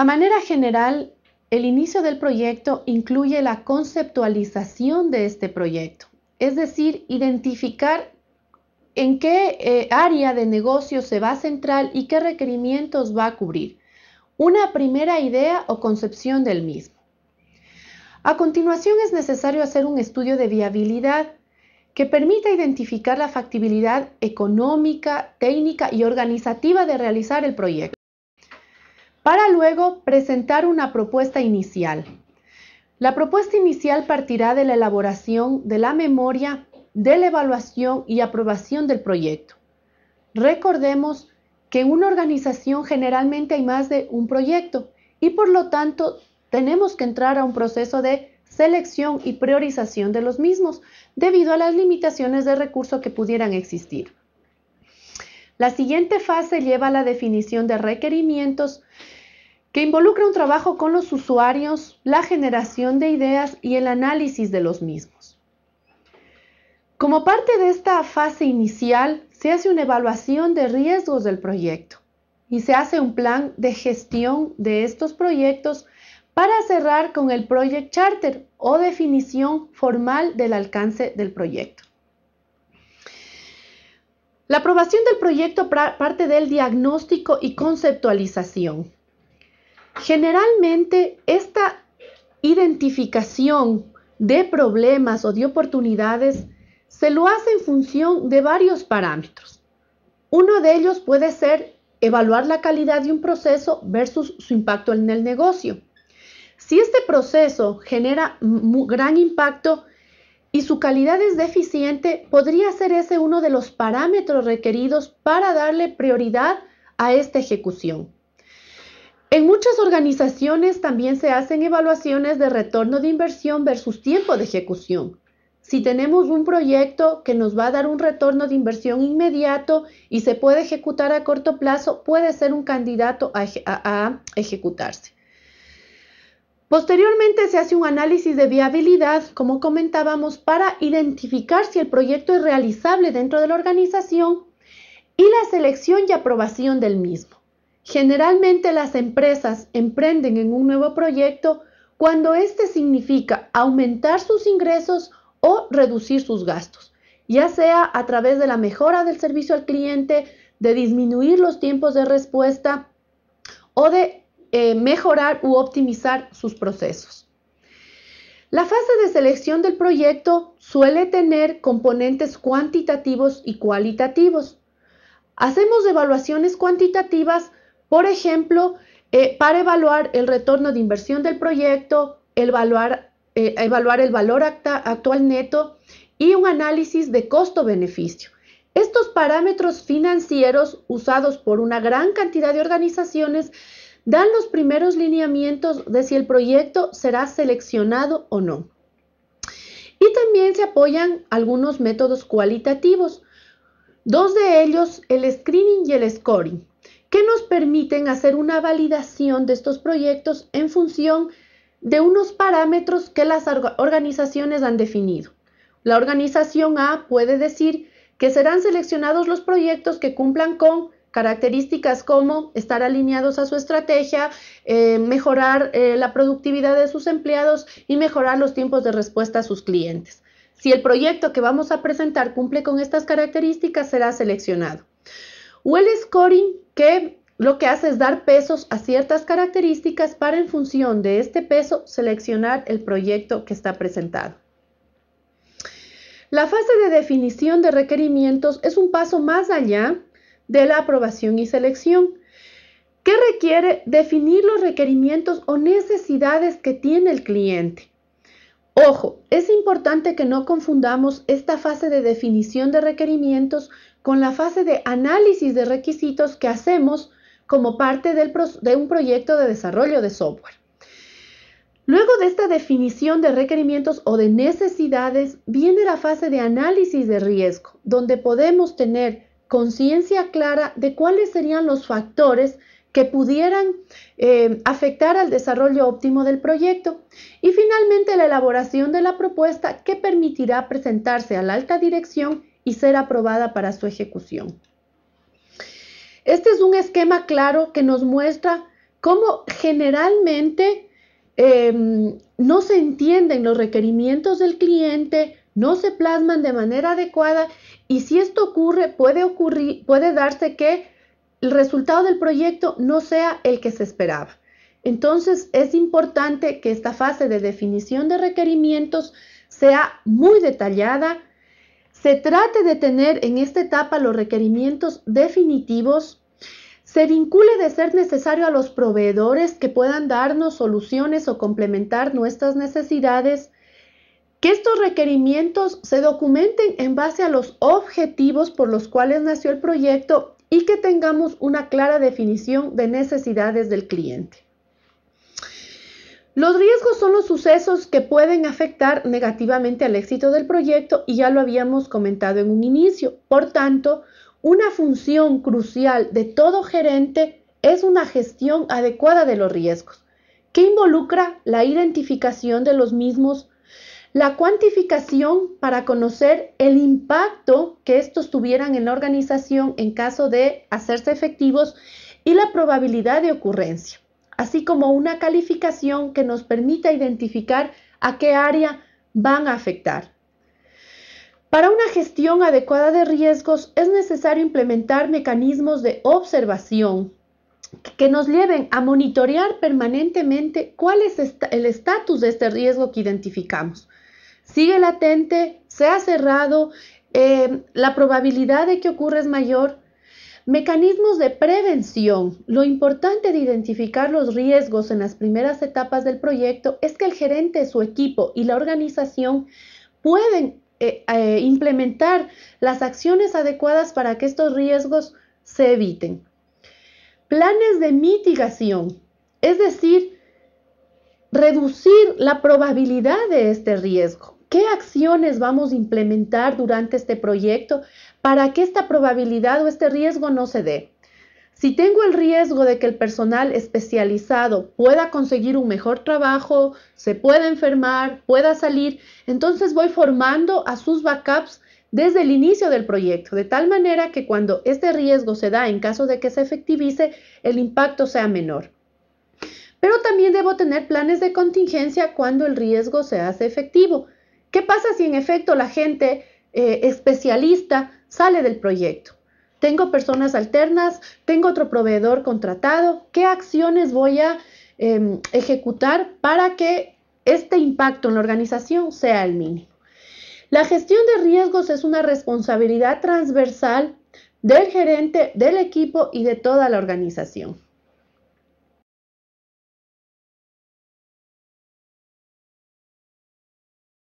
A manera general, el inicio del proyecto incluye la conceptualización de este proyecto, es decir, identificar en qué eh, área de negocio se va a centrar y qué requerimientos va a cubrir. Una primera idea o concepción del mismo. A continuación es necesario hacer un estudio de viabilidad que permita identificar la factibilidad económica, técnica y organizativa de realizar el proyecto para luego presentar una propuesta inicial. La propuesta inicial partirá de la elaboración de la memoria, de la evaluación y aprobación del proyecto. Recordemos que en una organización generalmente hay más de un proyecto y por lo tanto tenemos que entrar a un proceso de selección y priorización de los mismos debido a las limitaciones de recursos que pudieran existir. La siguiente fase lleva a la definición de requerimientos que involucra un trabajo con los usuarios, la generación de ideas y el análisis de los mismos. Como parte de esta fase inicial, se hace una evaluación de riesgos del proyecto y se hace un plan de gestión de estos proyectos para cerrar con el Project Charter o definición formal del alcance del proyecto. La aprobación del proyecto parte del diagnóstico y conceptualización, Generalmente esta identificación de problemas o de oportunidades se lo hace en función de varios parámetros. Uno de ellos puede ser evaluar la calidad de un proceso versus su impacto en el negocio. Si este proceso genera gran impacto y su calidad es deficiente, podría ser ese uno de los parámetros requeridos para darle prioridad a esta ejecución. En muchas organizaciones también se hacen evaluaciones de retorno de inversión versus tiempo de ejecución. Si tenemos un proyecto que nos va a dar un retorno de inversión inmediato y se puede ejecutar a corto plazo, puede ser un candidato a, ejecutarse. Posteriormente se hace un análisis de viabilidad, como comentábamos, para identificar si el proyecto es realizable dentro de la organización y la selección y aprobación del mismo. Generalmente las empresas emprenden en un nuevo proyecto cuando éste significa aumentar sus ingresos o reducir sus gastos, ya sea a través de la mejora del servicio al cliente, de disminuir los tiempos de respuesta o de eh, mejorar u optimizar sus procesos. La fase de selección del proyecto suele tener componentes cuantitativos y cualitativos. Hacemos evaluaciones cuantitativas por ejemplo, eh, para evaluar el retorno de inversión del proyecto, evaluar, eh, el valor actual neto y un análisis de costo-beneficio. Estos parámetros financieros usados por una gran cantidad de organizaciones dan los primeros lineamientos de si el proyecto será seleccionado o no. Y también se apoyan algunos métodos cualitativos. Dos de ellos, el screening y el scoring que nos permiten hacer una validación de estos proyectos en función de unos parámetros que las organizaciones han definido. La organización A puede decir que serán seleccionados los proyectos que cumplan con características como estar alineados a su estrategia, eh, mejorar eh, la productividad de sus empleados y mejorar los tiempos de respuesta a sus clientes. Si el proyecto que vamos a presentar cumple con estas características, será seleccionado. O el scoring que lo que hace es dar pesos a ciertas características para en función de este peso seleccionar el proyecto que está presentado. La fase de definición de requerimientos es un paso más allá de la aprobación y selección, que requiere definir los requerimientos o necesidades que tiene el cliente. Ojo, es importante que no confundamos esta fase de definición de requerimientos con la fase de análisis de requisitos que hacemos como parte de un proyecto de desarrollo de software. Luego de esta definición de requerimientos o de necesidades, viene la fase de análisis de riesgo, donde podemos tener conciencia clara de cuáles serían los factores que pudieran eh, afectar al desarrollo óptimo del proyecto. Y finalmente la elaboración de la propuesta que permitirá presentarse a la alta dirección y ser aprobada para su ejecución. Este es un esquema claro que nos muestra cómo generalmente em, no se entienden los requerimientos del cliente, no se plasman de manera adecuada y si esto ocurre puede, ocurrir, puede darse que el resultado del proyecto no sea el que se esperaba. Entonces es importante que esta fase de definición de requerimientos sea muy detallada, se trate de tener en esta etapa los requerimientos definitivos, se vincule de ser necesario a los proveedores que puedan darnos soluciones o complementar nuestras necesidades, que estos requerimientos se documenten en base a los objetivos por los cuales nació el proyecto y que tengamos una clara definición de necesidades del cliente. Los riesgos son los sucesos que pueden afectar negativamente al éxito del proyecto y ya lo habíamos comentado en un inicio. Por tanto, una función crucial de todo gerente es una gestión adecuada de los riesgos, que involucra la identificación de los mismos, la cuantificación para conocer el impacto que estos tuvieran en la organización en caso de hacerse efectivos y la probabilidad de ocurrencia así como una calificación que nos permita identificar a qué área van a afectar. Para una gestión adecuada de riesgos es necesario implementar mecanismos de observación que nos lleven a monitorear permanentemente cuál es el estatus de este riesgo que identificamos. ¿Sigue latente? ¿Se ha cerrado? Eh, ¿La probabilidad de que ocurra es mayor? Mecanismos de prevención. Lo importante de identificar los riesgos en las primeras etapas del proyecto es que el gerente, su equipo y la organización pueden eh, eh, implementar las acciones adecuadas para que estos riesgos se eviten. Planes de mitigación, es decir, reducir la probabilidad de este riesgo. ¿Qué acciones vamos a implementar durante este proyecto para que esta probabilidad o este riesgo no se dé. Si tengo el riesgo de que el personal especializado pueda conseguir un mejor trabajo, se pueda enfermar, pueda salir, entonces voy formando a sus backups desde el inicio del proyecto, de tal manera que cuando este riesgo se da en caso de que se efectivice, el impacto sea menor. Pero también debo tener planes de contingencia cuando el riesgo se hace efectivo. ¿Qué pasa si en efecto la gente eh, especialista sale del proyecto. Tengo personas alternas, tengo otro proveedor contratado. ¿Qué acciones voy a em, ejecutar para que este impacto en la organización sea el mínimo? La gestión de riesgos es una responsabilidad transversal del gerente, del equipo y de toda la organización.